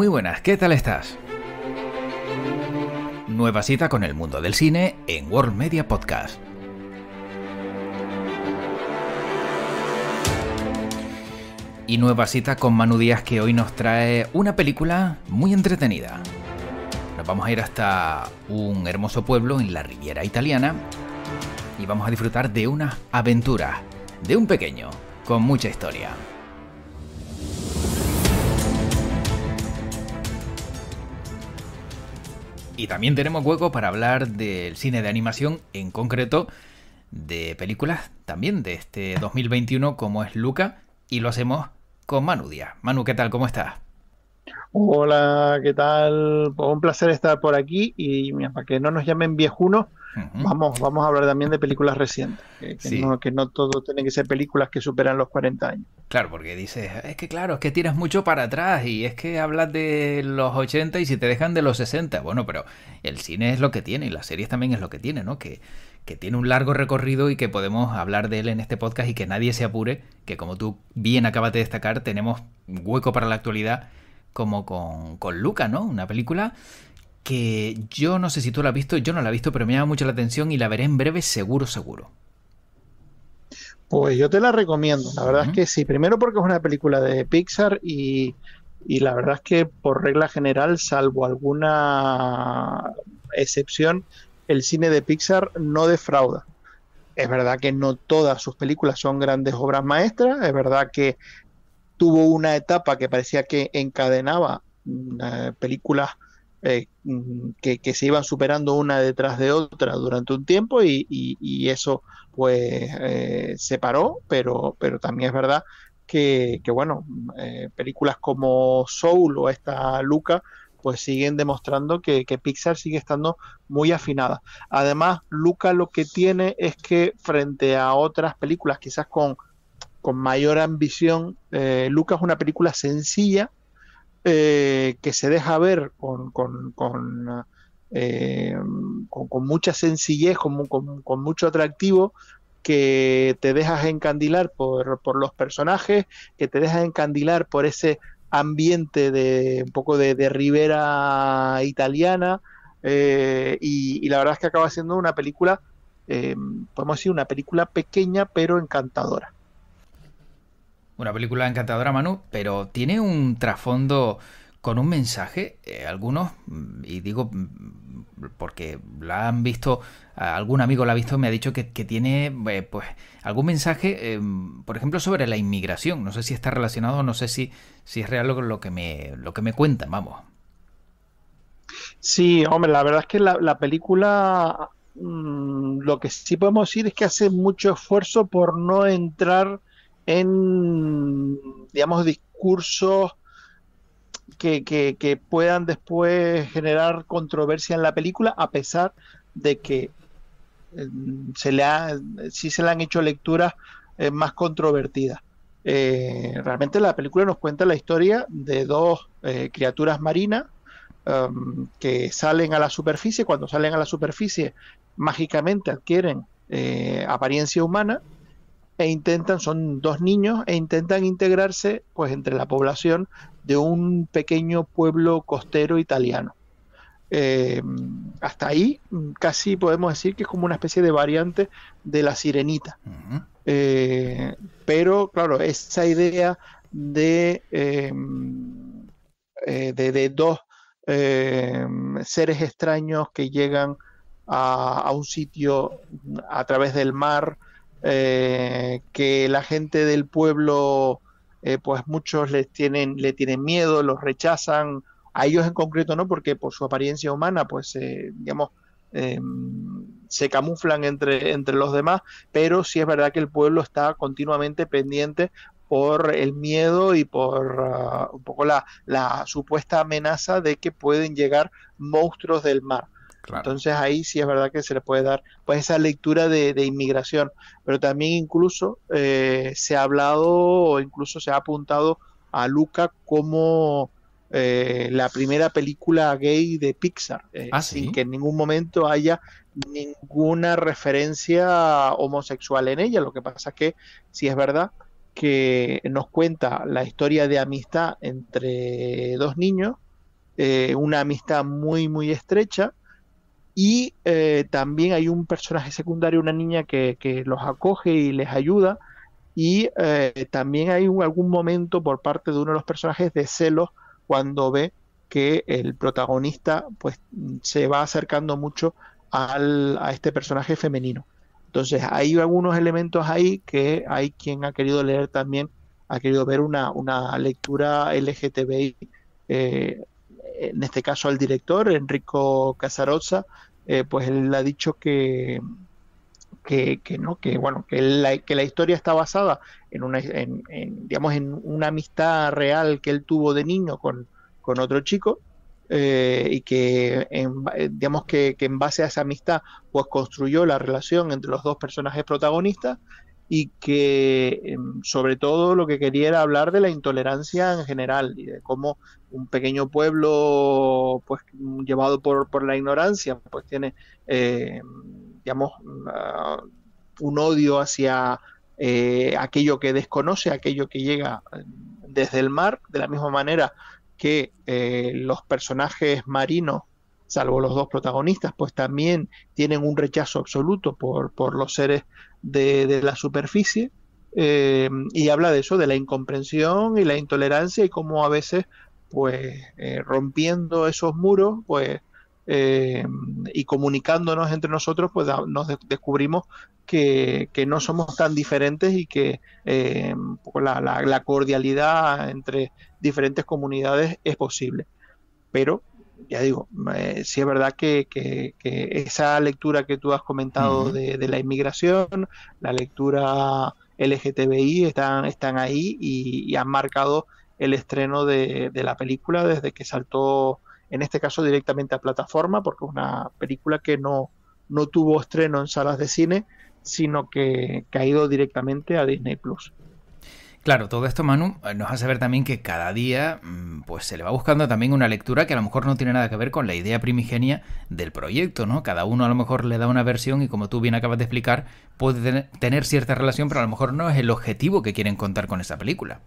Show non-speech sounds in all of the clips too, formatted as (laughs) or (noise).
Muy buenas, ¿qué tal estás? Nueva cita con el mundo del cine en World Media Podcast. Y nueva cita con Manu Díaz que hoy nos trae una película muy entretenida. Nos vamos a ir hasta un hermoso pueblo en la Riviera Italiana y vamos a disfrutar de una aventura de un pequeño con mucha historia. Y también tenemos hueco para hablar del cine de animación, en concreto de películas también de este 2021 como es Luca, y lo hacemos con Manu Díaz. Manu, ¿qué tal? ¿Cómo estás? Hola, ¿qué tal? Un placer estar por aquí y para que no nos llamen viejunos, Vamos, vamos a hablar también de películas recientes, que, no, todo tiene que ser películas que superan los 40 años. Claro, porque dices, es que claro, es que tiras mucho para atrás y es que hablas de los 80 y si te dejan de los 60, bueno, pero el cine es lo que tiene y las series también es lo que tiene, ¿no? Que, que tiene un largo recorrido y que podemos hablar de él en este podcast y que nadie se apure, que como tú bien acabas de destacar, tenemos hueco para la actualidad como con, con Luca, ¿no? Una película que yo no sé si tú la has visto, yo no la he visto, pero me llama mucho la atención y la veré en breve, seguro, seguro. Pues yo te la recomiendo, la verdad es que sí, primero porque es una película de Pixar y, la verdad es que por regla general, salvo alguna excepción, el cine de Pixar no defrauda. Es verdad que no todas sus películas son grandes obras maestras, es verdad que tuvo una etapa que parecía que encadenaba mm, eh, películas eh, mm, que, se iban superando una detrás de otra durante un tiempo y, eso pues eh, se paró, pero, pero también es verdad que, bueno, eh, películas como Soul o esta Luca pues siguen demostrando que, Pixar sigue estando muy afinada. Además, Luca lo que tiene es que frente a otras películas quizás con, con mayor ambición, eh, Luca es una película sencilla, eh, que se deja ver con, con, con eh, mucha sencillez, con, mucho atractivo, que te dejas encandilar por, por, los personajes, que te dejas encandilar por ese ambiente de un poco de, ribera italiana, eh, y, la verdad es que acaba siendo una película, podemos decir, una película pequeña pero encantadora. Una película encantadora, Manu, pero tiene un trasfondo con un mensaje, eh, algunos, y digo mm, porque la han visto, algún amigo la ha visto, me ha dicho que, tiene eh, pues algún mensaje, em, por ejemplo, sobre la inmigración. No sé si está relacionado, no sé si, si es real lo, que me, lo que me cuentan, vamos. Sí, hombre, la verdad es que la, película, mm, lo que sí podemos decir es que hace mucho esfuerzo por no entrar en, digamos, discursos que, puedan después generar controversia en la película, a pesar de que eh, se le ha, sí se le han hecho lecturas eh, más controvertidas. Eh, realmente la película nos cuenta la historia de dos criaturas marinas um, que salen a la superficie, cuando salen a la superficie mágicamente adquieren apariencia humana e intentan, son dos niños, e intentan integrarse pues entre la población de un pequeño pueblo costero italiano. Eh, hasta ahí casi podemos decir que es como una especie de variante de la sirenita. Eh, pero claro, esa idea de, eh, de, dos seres extraños que llegan a, a, un sitio a través del mar, eh, que la gente del pueblo, eh, pues muchos les tienen, le tienen miedo, los rechazan, a ellos en concreto no, porque por su apariencia humana, pues eh, digamos, se camuflan entre, entre los demás, pero sí es verdad que el pueblo está continuamente pendiente por el miedo y por ah, un poco la, la supuesta amenaza de que pueden llegar monstruos del mar. Entonces ahí sí es verdad que se le puede dar pues esa lectura de, inmigración, pero también incluso eh, se ha hablado o incluso se ha apuntado a Luca como eh, la primera película gay de Pixar, eh, ah, sin que en ningún momento haya ninguna referencia homosexual en ella. Lo que pasa es que sí es verdad que nos cuenta la historia de amistad entre dos niños, una amistad muy muy estrecha y eh, también hay un personaje secundario, una niña que, los acoge y les ayuda. Y eh, también hay algún momento por parte de uno de los personajes de celos cuando ve que el protagonista pues, se va acercando mucho al, a este personaje femenino. Entonces hay algunos elementos ahí que hay quien ha querido leer también, ha querido ver una, una lectura LGTBI, eh, en este caso al director, Enrico Casarosa, eh, pues él ha dicho que, que, no, que bueno, que la, historia está basada en una, en, digamos, en una amistad real que él tuvo de niño con, con otro chico, eh, y que en, digamos que, en base a esa amistad pues construyó la relación entre los dos personajes protagonistas y que em, sobre todo lo que quería era hablar de la intolerancia en general y de cómo un pequeño pueblo pues llevado por, por la ignorancia pues tiene eh, digamos ah, un odio hacia eh, aquello que desconoce, aquello que llega eh, desde el mar, de la misma manera que los personajes marinos salvo los dos protagonistas, pues también tienen un rechazo absoluto por, los seres de, la superficie. Eh, y habla de eso, de la incomprensión y la intolerancia y cómo a veces, pues, eh, rompiendo esos muros, pues, eh, y comunicándonos entre nosotros, pues nos descubrimos que, no somos tan diferentes y que la, la, la, cordialidad entre diferentes comunidades es posible. Pero ya digo, sí es verdad que, que, esa lectura que tú has comentado de, de, la inmigración, la lectura LGTBI, están, están ahí y, han marcado el estreno de, la película desde que saltó, en este caso directamente a plataforma, porque es una película que no, no tuvo estreno en salas de cine, sino que, que ha ido directamente a Disney Plus. Claro, todo esto, Manu, eh, nos hace ver también que cada día mm, pues se le va buscando también una lectura que a lo mejor no tiene nada que ver con la idea primigenia del proyecto, ¿no? Cada uno a lo mejor le da una versión y como tú bien acabas de explicar, puede tener cierta relación, pero a lo mejor no es el objetivo que quieren contar con esa película.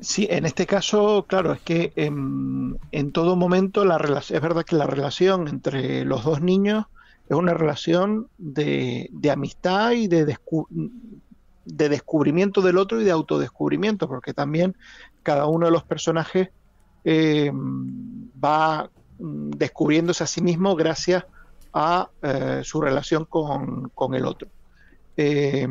sí, en este caso, claro, es que em, en, todo momento la es verdad que la relación entre los dos niños es una relación de, amistad y de, descubrimiento de descubrimiento del otro y de autodescubrimiento, porque también cada uno de los personajes eh, va mm, descubriéndose a sí mismo gracias a eh, su relación con, el otro. Eh,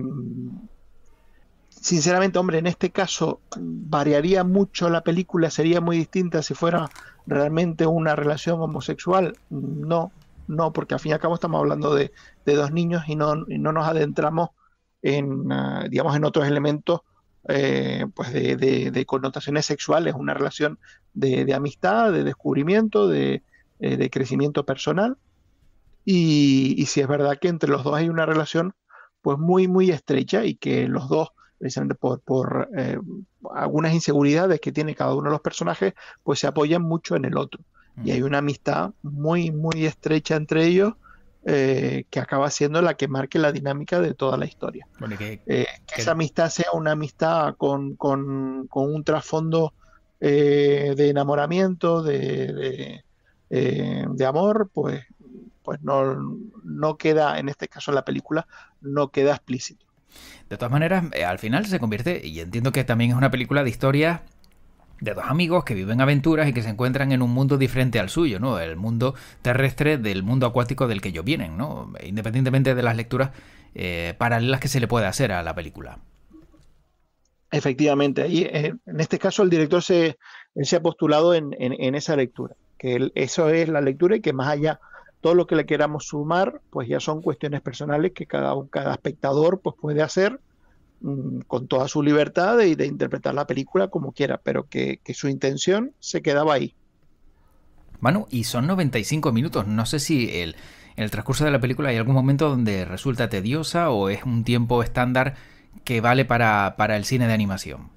sinceramente, hombre, en este caso variaría mucho la película, sería muy distinta si fuera realmente una relación homosexual. No, no, porque al fin y al cabo estamos hablando de, dos niños y no nos adentramos en, ah, digamos, en otros elementos eh, pues de, connotaciones sexuales, una relación de, amistad, de descubrimiento, de, eh, crecimiento personal. Y, si es verdad que entre los dos hay una relación pues muy, muy estrecha y que los dos, precisamente por, por eh, algunas inseguridades que tiene cada uno de los personajes, pues se apoyan mucho en el otro. Y mm. hay una amistad muy, muy estrecha entre ellos eh, que acaba siendo la que marque la dinámica de toda la historia. Eh, que, esa amistad sea una amistad con, un trasfondo eh, de enamoramiento, de, de, amor, pues, pues no, no queda, en este caso la película, no queda explícito. De todas maneras, al final se convierte, y entiendo que también es una película de historia de dos amigos que viven aventuras y que se encuentran en un mundo diferente al suyo, ¿no? El mundo terrestre del mundo acuático del que ellos vienen, ¿no? Independientemente de las lecturas eh, paralelas que se le puede hacer a la película. Efectivamente, y eh, en este caso el director se, se ha postulado en, esa lectura, que eso es la lectura y que más allá todo lo que le queramos sumar, pues ya son cuestiones personales que cada, cada espectador pues, puede hacer Mm, con toda su libertad de, de, interpretar la película como quiera, pero que, su intención se quedaba ahí. Manu, y son 95 minutos, no sé si el, en el transcurso de la película hay algún momento donde resulta tediosa o es un tiempo estándar que vale para, el cine de animación.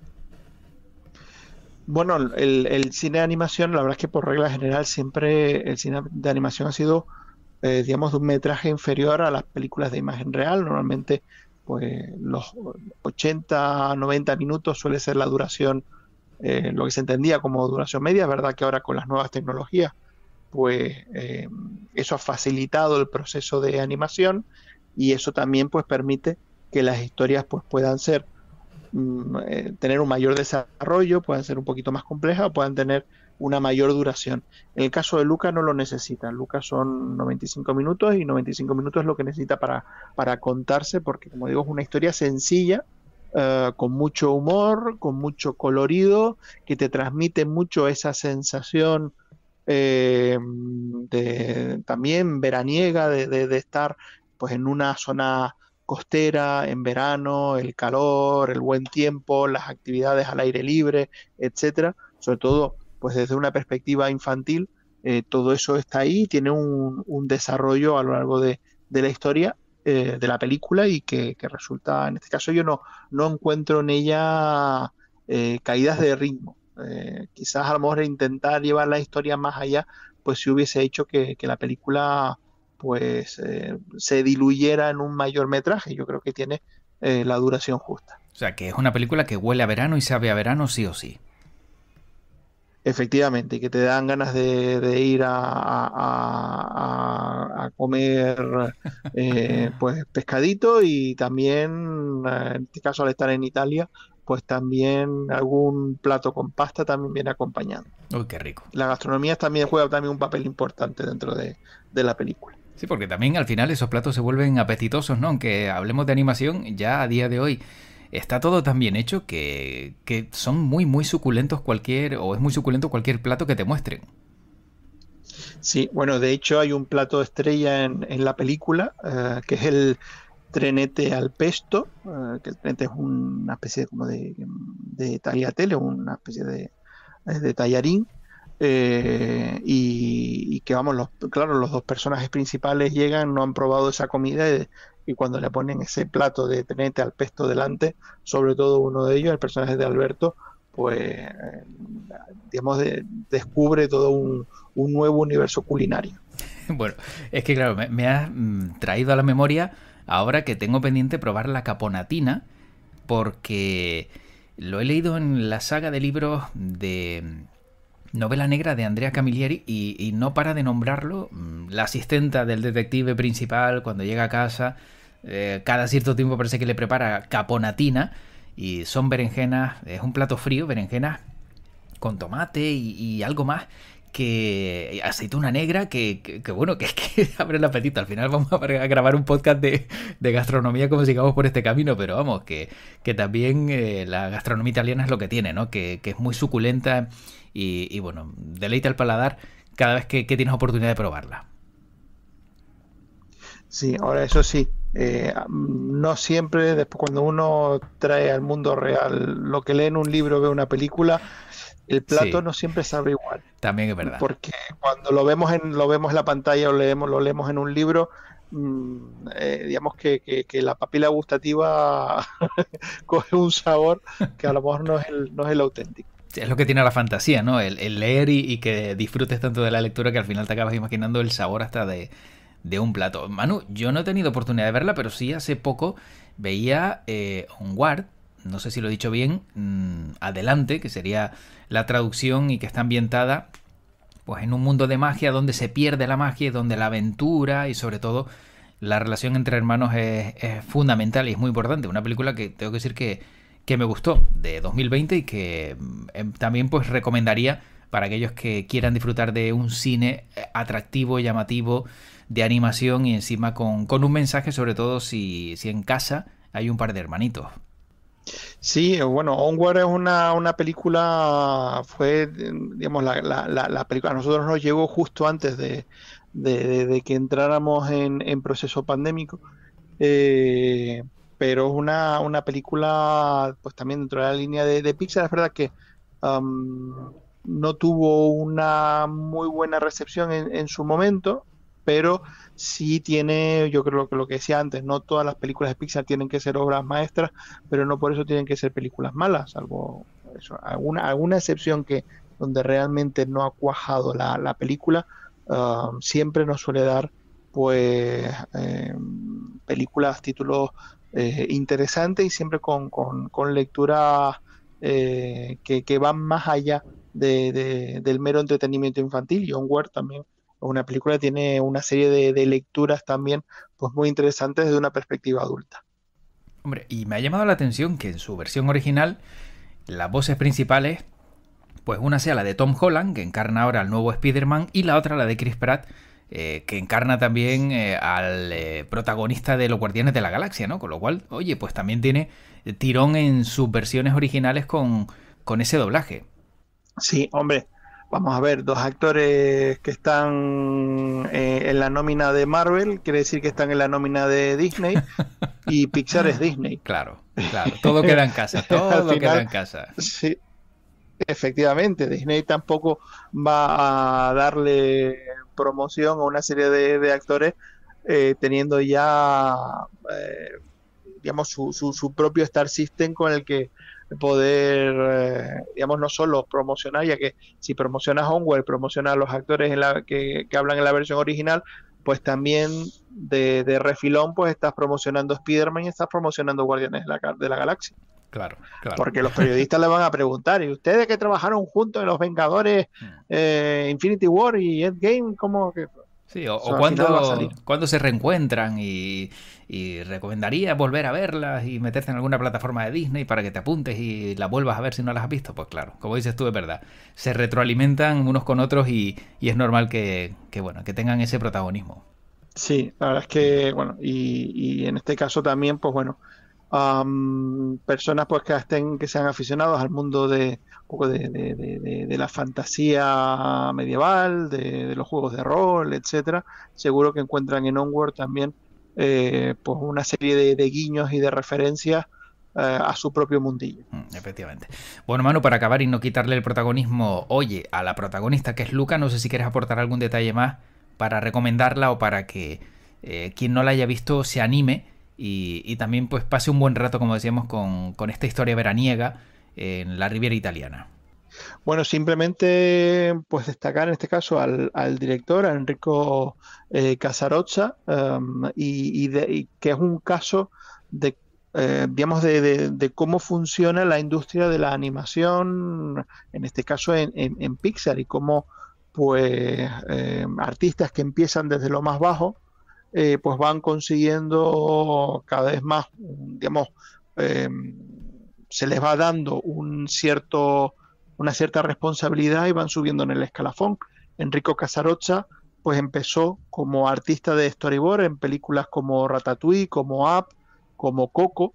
Bueno, el, cine de animación, la verdad es que por regla general siempre el cine de animación ha sido, eh, digamos, de un metraje inferior a las películas de imagen real. Normalmente pues los 80, 90 minutos suele ser la duración, eh, lo que se entendía como duración media, es verdad que ahora con las nuevas tecnologías, pues eh, eso ha facilitado el proceso de animación y eso también pues permite que las historias pues puedan ser, mm, eh, tener un mayor desarrollo, puedan ser un poquito más complejas, puedan tener una mayor duración. En el caso de Luca no lo necesita. Luca son 95 minutos y 95 minutos es lo que necesita para, para contarse porque, como digo, es una historia sencilla, eh, con mucho humor, con mucho colorido, que te transmite mucho esa sensación eh, de, también veraniega de, de, estar pues, en una zona costera, en verano, el calor, el buen tiempo, las actividades al aire libre, etcétera. Sobre todo pues desde una perspectiva infantil, eh, todo eso está ahí, tiene un, desarrollo a lo largo de, la historia, eh, de la película, y que, resulta, en este caso yo no, no encuentro en ella eh, caídas de ritmo. quizás a lo mejor intentar llevar la historia más allá, pues si hubiese hecho que, que la película pues se diluyera en un mayor metraje. Yo creo que tiene la duración justa. O sea, que es una película que huele a verano y sabe a verano sí o sí. Efectivamente, y que te dan ganas de, ir a, comer eh, (laughs) pues pescadito y también, eh, en este caso al estar en Italia, pues también algún plato con pasta también viene acompañado. Uy, qué rico. La gastronomía también juega también un papel importante dentro de, de la película. Sí, porque también al final esos platos se vuelven apetitosos, ¿no? Aunque hablemos de animación, ya a día de hoy está todo tan bien hecho que, son muy, muy suculentos cualquier, o es muy suculento cualquier plato que te muestren. Sí, bueno, de hecho hay un plato estrella en, la película, eh, que es el trenete al pesto, eh, que el trenete es una especie de, como de, de una especie de, de tallarín, eh, y, que vamos, los, claro, los dos personajes principales llegan, no han probado esa comida y cuando le ponen ese plato de tenete al pesto delante, sobre todo uno de ellos, el personaje de Alberto, pues, eh, digamos, descubre todo un, nuevo universo culinario. (laughs) Bueno, es que claro, me, ha mm, traído a la memoria ahora que tengo pendiente probar la caponatina, porque lo he leído en la saga de libros de novela negra de Andrea Camilleri y, no para de nombrarlo mm, la asistenta del detective principal cuando llega a casa. Eh, cada cierto tiempo parece que le prepara caponatina y son berenjenas, es un plato frío, berenjenas con tomate y algo más que eh, aceituna negra, que, que, bueno, (laughs) que, abre el apetito. Al final vamos a grabar un podcast de, gastronomía como sigamos por este camino, pero vamos, que, también eh, la gastronomía italiana es lo que tiene, ¿no? Que, es muy suculenta y, bueno, deleita el paladar cada vez que, tienes oportunidad de probarla. Sí, ahora eso sí. Eh, no siempre, después cuando uno trae al mundo real lo que lee en un libro, ve una película, el plato no siempre sabe igual. También es verdad. Porque cuando lo vemos en, lo vemos en la pantalla o leemos, lo leemos en un libro, mm, eh, digamos que, la papila gustativa (laughs) coge un sabor que a lo mejor no es el, no es el auténtico. Es lo que tiene la fantasía, ¿no? El, leer y, que disfrutes tanto de la lectura que al final te acabas imaginando el sabor hasta de, un plato. Manu, yo no he tenido oportunidad de verla, pero sí hace poco veía eh, un Onward, no sé si lo he dicho bien, mm, adelante, que sería la traducción y que está ambientada pues en un mundo de magia donde se pierde la magia, donde la aventura y sobre todo la relación entre hermanos es, fundamental y es muy importante. Una película que tengo que decir que, me gustó de 2020 y que mm, em, también pues recomendaría para aquellos que quieran disfrutar de un cine eh, atractivo, llamativo, de animación y encima con, con un mensaje, sobre todo si, si en casa hay un par de hermanitos. Sí, eh, bueno, Onward es una, una película, fue, digamos, la, la, película a nosotros nos llegó justo antes de, que entráramos en, proceso pandémico, eh, pero es una, una, película, pues también dentro de la línea de, Pixar, es verdad que no tuvo una muy buena recepción en, en su momento, pero sí tiene, yo creo que lo que decía antes, no todas las películas de Pixar tienen que ser obras maestras, pero no por eso tienen que ser películas malas, salvo alguna, alguna excepción que donde realmente no ha cuajado la, película, um, siempre nos suele dar pues em, películas, títulos eh, interesantes y siempre con, lecturas eh, que, van más allá del mero entretenimiento infantil. John Ware también una película tiene una serie de, lecturas también pues muy interesantes desde una perspectiva adulta. Hombre, y me ha llamado la atención que en su versión original las voces principales, pues una sea la de Tom Holland, que encarna ahora al nuevo Spider-Man, y la otra la de Chris Pratt, eh, que encarna también eh, al eh, protagonista de Los Guardianes de la Galaxia, ¿no? Con lo cual, oye, pues también tiene tirón en sus versiones originales con, con ese doblaje. Sí, hombre, vamos a ver, dos actores que están eh, en la nómina de Marvel, quiere decir que están en la nómina de Disney, (laughs) y Pixar es Disney. Claro, claro, todo queda en casa, (laughs) todo queda en casa. Sí, efectivamente, Disney tampoco va a darle promoción a una serie de, actores eh, teniendo ya, eh, digamos, su, su propio Star System con el que poder, eh, digamos, no solo promocionar, ya que si promocionas Homeworld, promocionas a los actores en la, que, hablan en la versión original, pues también de, refilón, pues estás promocionando Spider-Man y estás promocionando Guardianes de la, de la Galaxia. Claro, claro. Porque los periodistas le van a preguntar, ¿y ustedes que trabajaron juntos en Los Vengadores, hmm. eh, Infinity War y Endgame, cómo que Sí, o, cuando, se reencuentran y, recomendaría volver a verlas y meterte en alguna plataforma de Disney para que te apuntes y las vuelvas a ver si no las has visto. Pues claro, como dices tú, es verdad. Se retroalimentan unos con otros y, y es normal que, que, bueno, que tengan ese protagonismo. Sí, la verdad es que, bueno, y, y en este caso también, pues bueno, personas pues que estén, que sean aficionados al mundo de de, la fantasía medieval, de, los juegos de rol, etcétera, seguro que encuentran en Onward también eh, pues una serie de guiños y de referencias eh, a su propio mundillo. Mm, efectivamente. Bueno, Manu, para acabar y no quitarle el protagonismo, oye, a la protagonista que es Luca, no sé si quieres aportar algún detalle más para recomendarla o para que eh, quien no la haya visto se anime y, también pues pase un buen rato, como decíamos, con, esta historia veraniega en la Riviera Italiana. Bueno, simplemente pues destacar en este caso al, al director, a Enrico eh, em, y, que es un caso de, eh, digamos, de, cómo funciona la industria de la animación, en este caso en, en, Pixar, y cómo pues eh, artistas que empiezan desde lo más bajo, eh, pues van consiguiendo cada vez más, digamos, em, se les va dando un cierto, una cierta responsabilidad y van subiendo en el escalafón. Enrico Casarocha pues empezó como artista de storyboard en películas como Ratatouille, como Up, como Coco.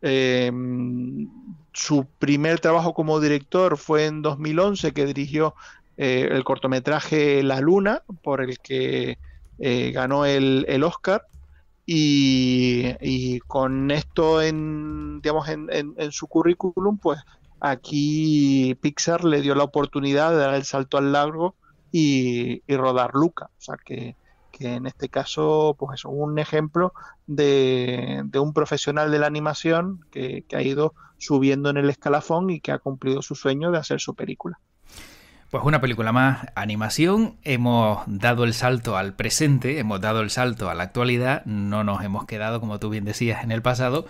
Em, su primer trabajo como director fue en 2011 que dirigió eh, el cortometraje La Luna, por el que eh, ganó el, Oscar y, con esto en, digamos, en, su currículum, pues aquí Pixar le dio la oportunidad de dar el salto al largo y, rodar Luca. O sea que, en este caso, pues es un ejemplo de, un profesional de la animación que ha ido subiendo en el escalafón y que ha cumplido su sueño de hacer su película. Pues una película más, animación. Hemos dado el salto al presente, hemos dado el salto a la actualidad, no nos hemos quedado, como tú bien decías, en el pasado.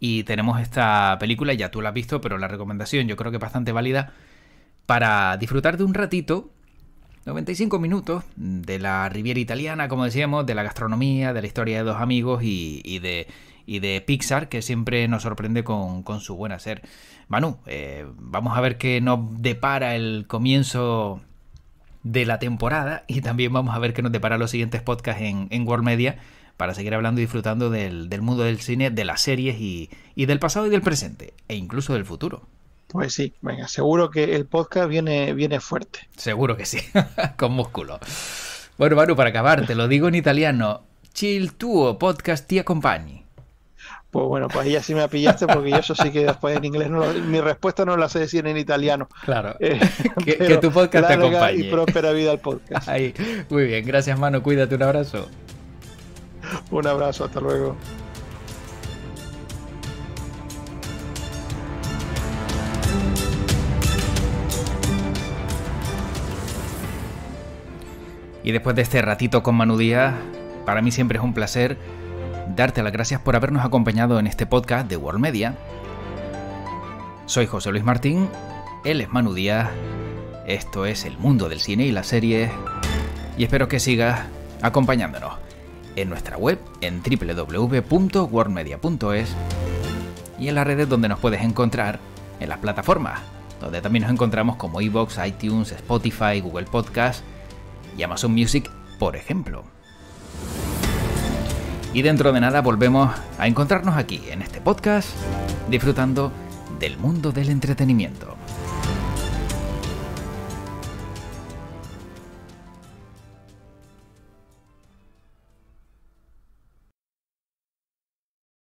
Y tenemos esta película, ya tú la has visto, pero la recomendación yo creo que es bastante válida para disfrutar de un ratito 95 minutos de la Riviera Italiana, como decíamos, de la gastronomía, de la historia de dos amigos y, y de y de Pixar, que siempre nos sorprende con, su buen hacer. Manu, eh, vamos a ver qué nos depara el comienzo de la temporada y también vamos a ver qué nos depara los siguientes podcasts en, en World Media para seguir hablando y disfrutando del, mundo del cine, de las series y, del pasado y del presente, e incluso del futuro. Pues sí, venga, seguro que el podcast viene, viene fuerte. Seguro que sí, (laughs) con músculo. Bueno, Manu, para acabar, te lo digo en italiano. Chill tuo podcast ti accompagni. Pues bueno, pues ahí ya sí me pillaste porque yo eso sí que después en inglés mi respuesta no la sé decir en italiano. Claro. Eh, (laughs) que, tu podcast te acompañe. Y próspera vida al podcast. (laughs) Ahí. Muy bien, gracias mano, cuídate, un abrazo. Un abrazo, hasta luego. Y después de este ratito con Manu Díaz, para mí siempre es un placer darte las gracias por habernos acompañado en este podcast de World Media. Soy José Luis Martín, él es Manu Díaz, esto es el mundo del cine y la Serie, y espero que sigas acompañándonos en nuestra web en www.worldmedia.es y en las redes donde nos puedes encontrar en las plataformas, donde también nos encontramos como iBox, iTunes, Spotify, Google Podcast y Amazon Music, por ejemplo y dentro de nada volvemos a encontrarnos aquí en este podcast disfrutando del mundo del entretenimiento.